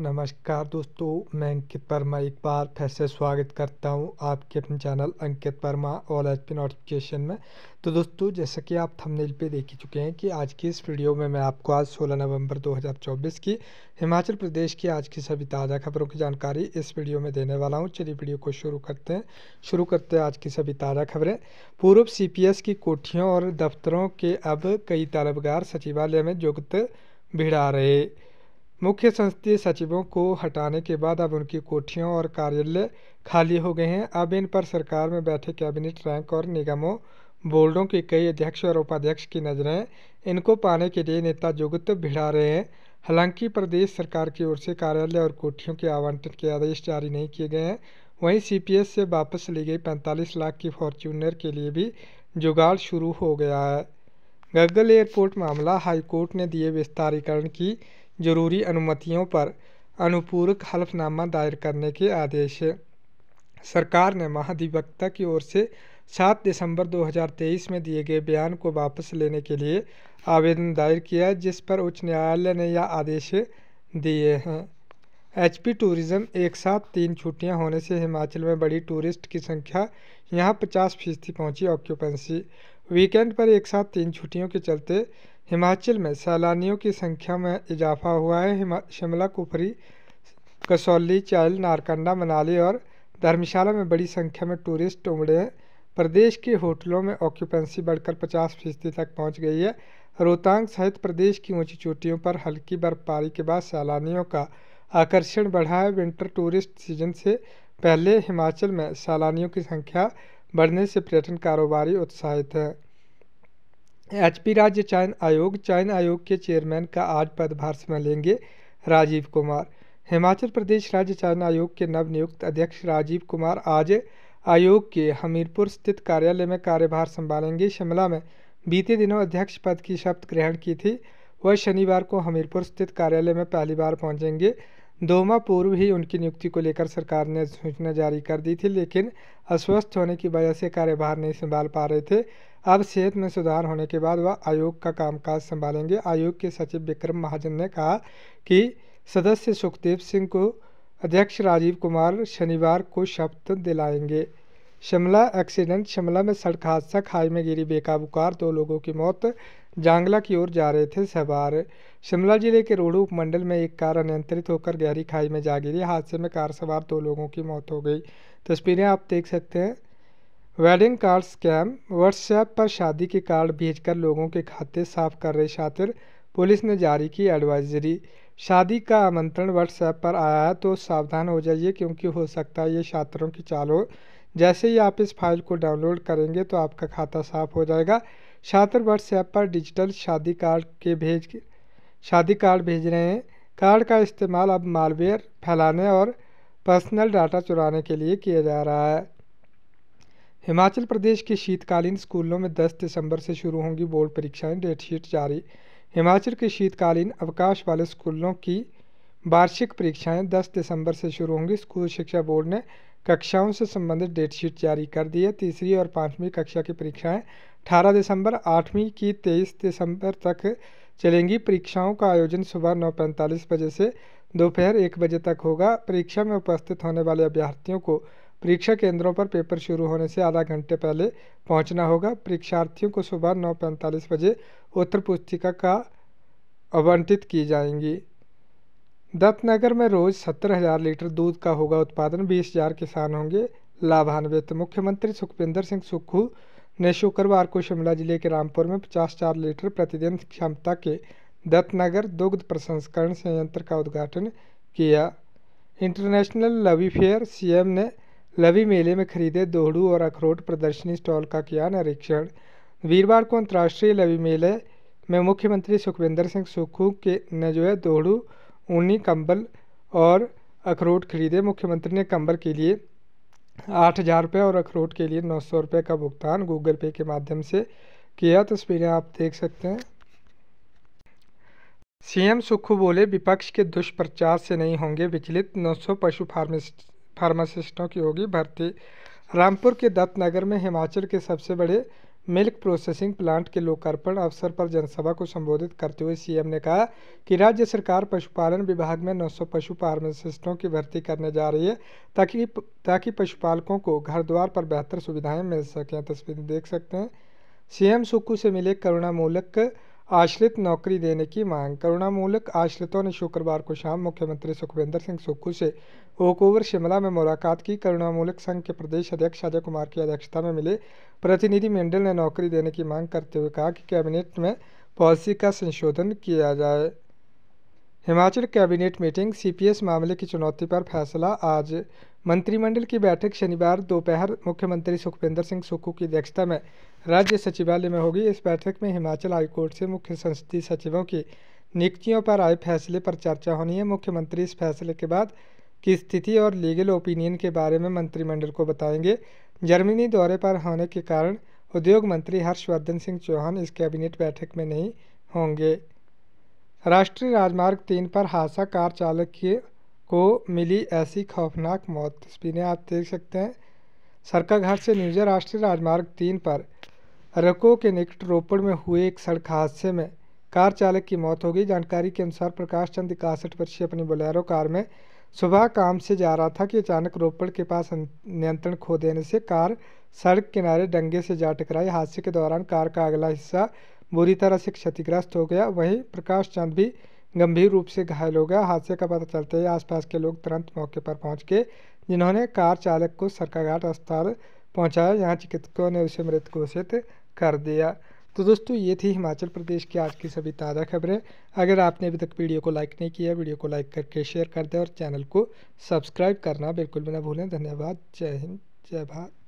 नमस्कार दोस्तों मैं अंकित वर्मा एक बार फिर से स्वागत करता हूं आपके अपने channel Ankit Verma all H P notification में तो दोस्तों जैसा कि आप थंबनेल पे देख ही चुके हैं कि आज की इस वीडियो में मैं आपको आज 16 नवंबर 2024 की हिमाचल प्रदेश की आज की सभी ताज़ा खबरों की जानकारी इस वीडियो में देने वाला हूँ चलिए वीडियो को शुरू करते हैं शुरू करते हैं आज की सभी ताज़ा खबरें पूर्व सी की कोठियों और दफ्तरों के अब कई तलबगार सचिवालय में जुगत भिड़ा रहे मुख्य संसदीय सचिवों को हटाने के बाद अब उनकी कोठियों और कार्यालय खाली हो गए हैं अब इन पर सरकार में बैठे कैबिनेट रैंक और निगमों बोर्डों के कई अध्यक्ष और उपाध्यक्ष की नज़रें इनको पाने के लिए नेता जुगत भिड़ा रहे हैं हालांकि प्रदेश सरकार की ओर से कार्यालय और कोठियों के आवंटन के आदेश जारी नहीं किए गए हैं वहीं सी से वापस ली गई पैंतालीस लाख की फॉर्च्यूनर के लिए भी जुगाड़ शुरू हो गया है गग्गल एयरपोर्ट मामला हाईकोर्ट ने दिए विस्तारीकरण की जरूरी अनुमतियों पर अनुपूरक हलफनामा दायर करने के आदेश सरकार ने महाधिवक्ता की ओर से 7 दिसंबर 2023 में दिए गए बयान को वापस लेने के लिए आवेदन दायर किया जिस पर उच्च न्यायालय ने यह आदेश दिए हैं एचपी टूरिज़्म एक साथ तीन छुट्टियां होने से हिमाचल में बड़ी टूरिस्ट की संख्या यहां 50 फीसदी पहुंची ऑक्यूपेंसी वीकेंड पर एक साथ तीन छुट्टियों के चलते हिमाचल में सैलानियों की संख्या में इजाफा हुआ है शिमला कुफरी कसौली चायल नारकंडा मनाली और धर्मशाला में बड़ी संख्या में टूरिस्ट उमड़े हैं प्रदेश के होटलों में ऑक्यूपेंसी बढ़कर 50 फीसदी तक पहुंच गई है रोहतांग सहित प्रदेश की ऊंची चोटियों पर हल्की बर्फबारी के बाद सैलानियों का आकर्षण बढ़ा है विंटर टूरिस्ट सीजन से पहले हिमाचल में सैलानियों की संख्या बढ़ने से पर्यटन कारोबारी उत्साहित हैं एचपी राज्य चयन आयोग चयन आयोग के चेयरमैन का आज पदभार संभालेंगे राजीव कुमार हिमाचल प्रदेश राज्य चयन आयोग के नवनियुक्त अध्यक्ष राजीव कुमार आज आयोग के हमीरपुर स्थित कार्यालय में कार्यभार संभालेंगे शिमला में बीते दिनों अध्यक्ष पद की शपथ ग्रहण की थी वह शनिवार को हमीरपुर स्थित कार्यालय में पहली बार पहुंचेंगे दो माह पूर्व ही उनकी नियुक्ति को लेकर सरकार ने सूचना जारी कर दी थी लेकिन अस्वस्थ होने की वजह से कार्यभार नहीं संभाल पा रहे थे अब सेहत में सुधार होने के बाद वह आयोग का कामकाज संभालेंगे आयोग के सचिव विक्रम महाजन ने कहा कि सदस्य सुखदेव सिंह को अध्यक्ष राजीव कुमार शनिवार को शपथ दिलाएंगे शिमला एक्सीडेंट शिमला में सड़क हादसा खाई में गिरी बेकाबू कार दो लोगों की मौत जांगला की ओर जा रहे थे सवार शिमला जिले के रोडू उपमंडल में एक कार अनियंत्रित होकर गहरी खाई में जा गिरी हादसे में कार सवार दो लोगों की मौत हो गई तस्वीरें आप देख सकते हैं वेडिंग कार्ड स्कैम व्हाट्सएप पर शादी के कार्ड भेजकर लोगों के खाते साफ कर रहे छात्र पुलिस ने जारी की एडवाइजरी शादी का आमंत्रण व्हाट्सएप पर आया है तो सावधान हो जाइए क्योंकि हो सकता है ये छात्रों की चाल हो जैसे ही आप इस फाइल को डाउनलोड करेंगे तो आपका खाता साफ हो जाएगा छात्र व्हाट्सएप पर डिजिटल शादी कार्ड के भेज शादी कार्ड भेज रहे हैं कार्ड का इस्तेमाल अब मालवेयर फैलाने और पर्सनल डाटा चुराने के लिए किया जा रहा है हिमाचल प्रदेश के शीतकालीन स्कूलों में 10 दिसंबर से शुरू होंगी बोर्ड परीक्षाएं डेटशीट जारी हिमाचल के शीतकालीन अवकाश वाले स्कूलों की वार्षिक परीक्षाएं 10 दिसंबर से शुरू होंगी स्कूल शिक्षा बोर्ड ने कक्षाओं से संबंधित डेटशीट जारी कर दी है तीसरी और पाँचवीं कक्षा की परीक्षाएँ अठारह दिसंबर आठवीं की तेईस दिसंबर तक चलेंगी परीक्षाओं का आयोजन सुबह नौ बजे से दोपहर एक बजे तक होगा परीक्षा में उपस्थित होने वाले अभ्यर्थियों को परीक्षा केंद्रों पर पेपर शुरू होने से आधा घंटे पहले पहुंचना होगा परीक्षार्थियों को सुबह नौ पैंतालीस बजे उत्तर पुस्तिका का आवंटित की जाएंगी दत्तनगर में रोज सत्तर हजार लीटर दूध का होगा उत्पादन बीस हजार किसान होंगे लाभान्वित मुख्यमंत्री सुखविंदर सिंह सुक्खू ने शुक्रवार को शिमला जिले के रामपुर में पचास चार लीटर प्रतिदिन क्षमता के दत्तनगर दुग्ध प्रसंस्करण संयंत्र का उद्घाटन किया इंटरनेशनल लवी फेयर सीएम ने लवी मेले में खरीदे दोहड़ू और अखरोट प्रदर्शनी स्टॉल का किया निरीक्षण वीरवार को अंतर्राष्ट्रीय लवी मेले में मुख्यमंत्री सुखविंदर सिंह सुक्खू के ने जो है दोहड़ू ऊनी कंबल और अखरोट खरीदे मुख्यमंत्री ने कंबल के लिए आठ हज़ार रुपये और अखरोट के लिए नौ सौ रुपये का भुगतान गूगल पे के माध्यम से किया तस्वीरें आप देख सकते हैं सीएम सुक्खू बोले विपक्ष के दुष्प्रचार से नहीं होंगे विचलित 900 पशु फार्मिस्ट फार्मासिस्टों की होगी भर्ती रामपुर के दत्तनगर में हिमाचल के सबसे बड़े मिल्क प्रोसेसिंग प्लांट के लोकार्पण अवसर पर जनसभा को संबोधित करते हुए सीएम ने कहा कि राज्य सरकार पशुपालन विभाग में 900 पशु फार्मासिस्टों की भर्ती करने जा रही है ताकि ताकि पशुपालकों को घर द्वार पर बेहतर सुविधाएं मिल सकें तस्वीरें देख सकते हैं सीएम सुक्कू से मिले करुणामूलक आश्रित नौकरी देने की मांग करुणामूलक आश्रितों ने शुक्रवार को शाम मुख्यमंत्री सुखविंदर सिंह सुक्खू से ओकओवर शिमला में मुलाकात की करुणामूलक संघ के प्रदेश अध्यक्ष अजय कुमार की अध्यक्षता में मिले प्रतिनिधिमंडल ने नौकरी देने की मांग करते हुए कहा कि कैबिनेट में पॉलिसी का संशोधन किया जाए हिमाचल कैबिनेट मीटिंग सीपीएस मामले की चुनौती पर फैसला आज मंत्रिमंडल की बैठक शनिवार दोपहर मुख्यमंत्री सुखविंदर सिंह सुक्खू की अध्यक्षता में राज्य सचिवालय में होगी इस बैठक में हिमाचल हाईकोर्ट से मुख्य संसदीय सचिवों की नियुक्तियों पर आए फैसले पर चर्चा होनी है मुख्यमंत्री इस फैसले के बाद की स्थिति और लीगल ओपिनियन के बारे में मंत्रिमंडल को बताएंगे जर्मनी दौरे पर होने के कारण उद्योग मंत्री हर्षवर्धन सिंह चौहान इस कैबिनेट बैठक में नहीं होंगे राष्ट्रीय राजमार्ग तीन पर हादसा कार चालक के को मिली ऐसी खौफनाक मौत तस्वीरें आप देख सकते हैं सरकाघाट से न्यूजर राष्ट्रीय राजमार्ग तीन पर रको के निकट रोपड़ में हुए एक सड़क हादसे में कार चालक की मौत हो गई जानकारी के अनुसार प्रकाश चंद इकसठ वर्षीय अपनी बोलेरो कार में सुबह काम से जा रहा था कि अचानक रोपड़ के पास नियंत्रण खो देने से कार सड़क किनारे डंगे से जा टकराई हादसे के दौरान कार का अगला हिस्सा बुरी तरह से क्षतिग्रस्त हो गया वहीं प्रकाश चंद भी गंभीर रूप से घायल हो गया हादसे का पता चलते ही आसपास के लोग तुरंत मौके पर पहुंच गए जिन्होंने कार चालक को सरकाघाट अस्पताल पहुंचाया जहां चिकित्सकों ने उसे मृत घोषित कर दिया तो दोस्तों ये थी हिमाचल प्रदेश की आज की सभी ताज़ा खबरें अगर आपने अभी तक वीडियो को लाइक नहीं किया वीडियो को लाइक करके शेयर कर दें और चैनल को सब्सक्राइब करना बिल्कुल भी ना भूलें धन्यवाद जय हिंद जय भारत